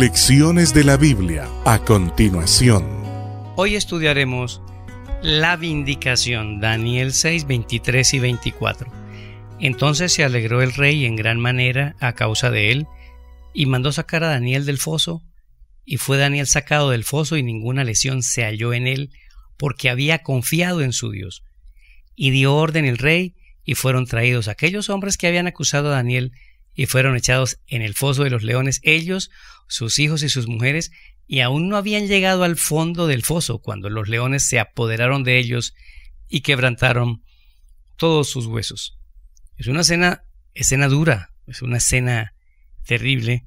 Lecciones de la Biblia a continuación. Hoy estudiaremos la vindicación, Daniel 6, 23 y 24. Entonces se alegró el rey en gran manera a causa de él, y mandó sacar a Daniel del foso, y fue Daniel sacado del foso y ninguna lesión se halló en él, porque había confiado en su Dios. Y dio orden el rey, y fueron traídos aquellos hombres que habían acusado a Daniel y fueron echados en el foso de los leones ellos, sus hijos y sus mujeres, y aún no habían llegado al fondo del foso cuando los leones se apoderaron de ellos y quebrantaron todos sus huesos. Es una escena, escena dura, es una escena terrible,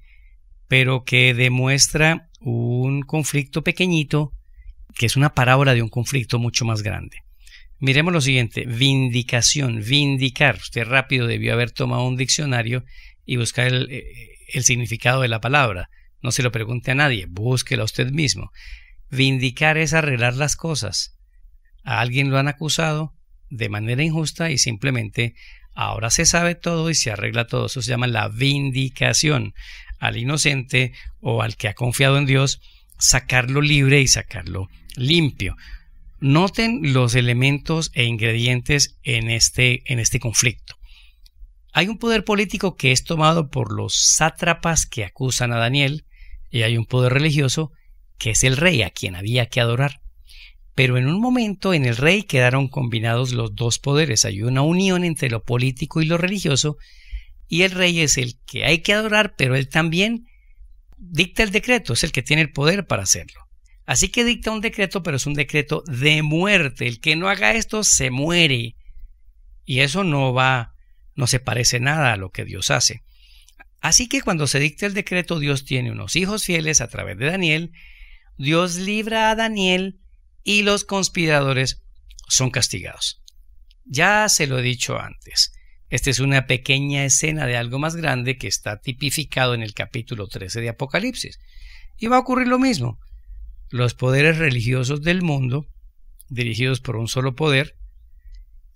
pero que demuestra un conflicto pequeñito, que es una parábola de un conflicto mucho más grande. Miremos lo siguiente, vindicación, vindicar. Usted rápido debió haber tomado un diccionario y buscar eh, el, significado de la palabra. No se lo pregunte a nadie, búsquela usted mismo. Vindicar es arreglar las cosas. A alguien lo han acusado de manera injusta y simplemente ahora se sabe todo y se arregla todo. Eso se llama la vindicación. Al inocente o al que ha confiado en Dios, sacarlo libre y sacarlo limpio. Noten los elementos e ingredientes en este, en este conflicto. Hay un poder político que es tomado por los sátrapas que acusan a Daniel, y hay un poder religioso que es el rey a quien había que adorar. Pero en un momento en el rey quedaron combinados los dos poderes, hay una unión entre lo político y lo religioso, y el rey es el que hay que adorar, pero él también dicta el decreto, es el que tiene el poder para hacerlo. Así que dicta un decreto, pero es un decreto de muerte. El que no haga esto se muere. Y eso no va no se parece nada a lo que Dios hace. Así que cuando se dicta el decreto, Dios tiene unos hijos fieles a través de Daniel, Dios libra a Daniel y los conspiradores son castigados. Ya se lo he dicho antes. Esta es una pequeña escena de algo más grande que está tipificado en el capítulo 13 de Apocalipsis. Y va a ocurrir lo mismo. Los poderes religiosos del mundo, dirigidos por un solo poder,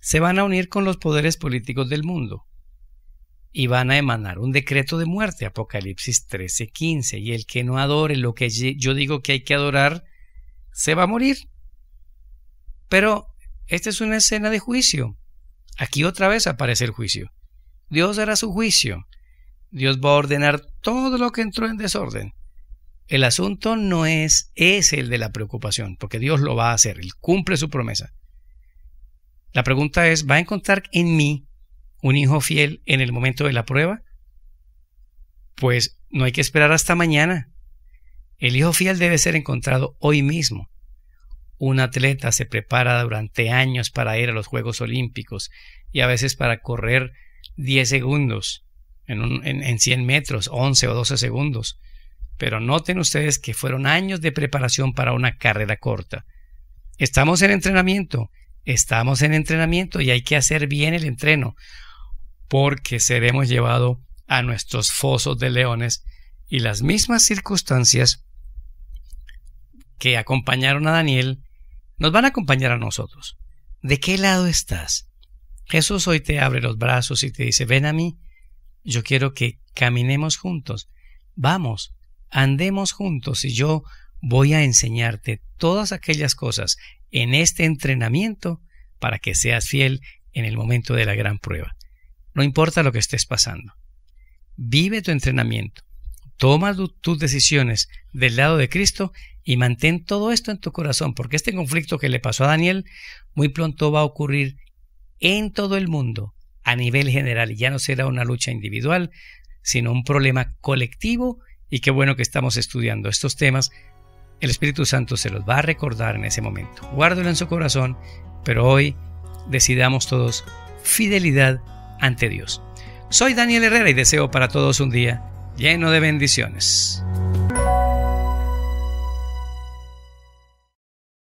se van a unir con los poderes políticos del mundo y van a emanar un decreto de muerte, Apocalipsis 13:15, y el que no adore lo que yo digo que hay que adorar, se va a morir. Pero esta es una escena de juicio. Aquí otra vez aparece el juicio. Dios hará su juicio. Dios va a ordenar todo lo que entró en desorden. El asunto no es, es el de la preocupación, porque Dios lo va a hacer, Él cumple su promesa. La pregunta es, ¿va a encontrar en mí un hijo fiel en el momento de la prueba? Pues no hay que esperar hasta mañana. El hijo fiel debe ser encontrado hoy mismo. Un atleta se prepara durante años para ir a los Juegos Olímpicos y a veces para correr 10 segundos en, 100 metros, 11 o 12 segundos. Pero noten ustedes que fueron años de preparación para una carrera corta. Estamos en entrenamiento estamos en entrenamiento y hay que hacer bien el entreno, porque seremos llevados a nuestros fosos de leones y las mismas circunstancias que acompañaron a Daniel nos van a acompañar a nosotros. ¿De qué lado estás? Jesús hoy te abre los brazos y te dice, ven a mí, yo quiero que caminemos juntos, vamos, andemos juntos y yo voy a enseñarte todas aquellas cosas en este entrenamiento para que seas fiel en el momento de la gran prueba. No importa lo que estés pasando. Vive tu entrenamiento. Toma tus decisiones del lado de Cristo y mantén todo esto en tu corazón, porque este conflicto que le pasó a Daniel muy pronto va a ocurrir en todo el mundo a nivel general y ya no será una lucha individual, sino un problema colectivo y qué bueno que estamos estudiando estos temas el Espíritu Santo se los va a recordar en ese momento. Guárdelo en su corazón, pero hoy decidamos todos fidelidad ante Dios. Soy Daniel Herrera y deseo para todos un día lleno de bendiciones.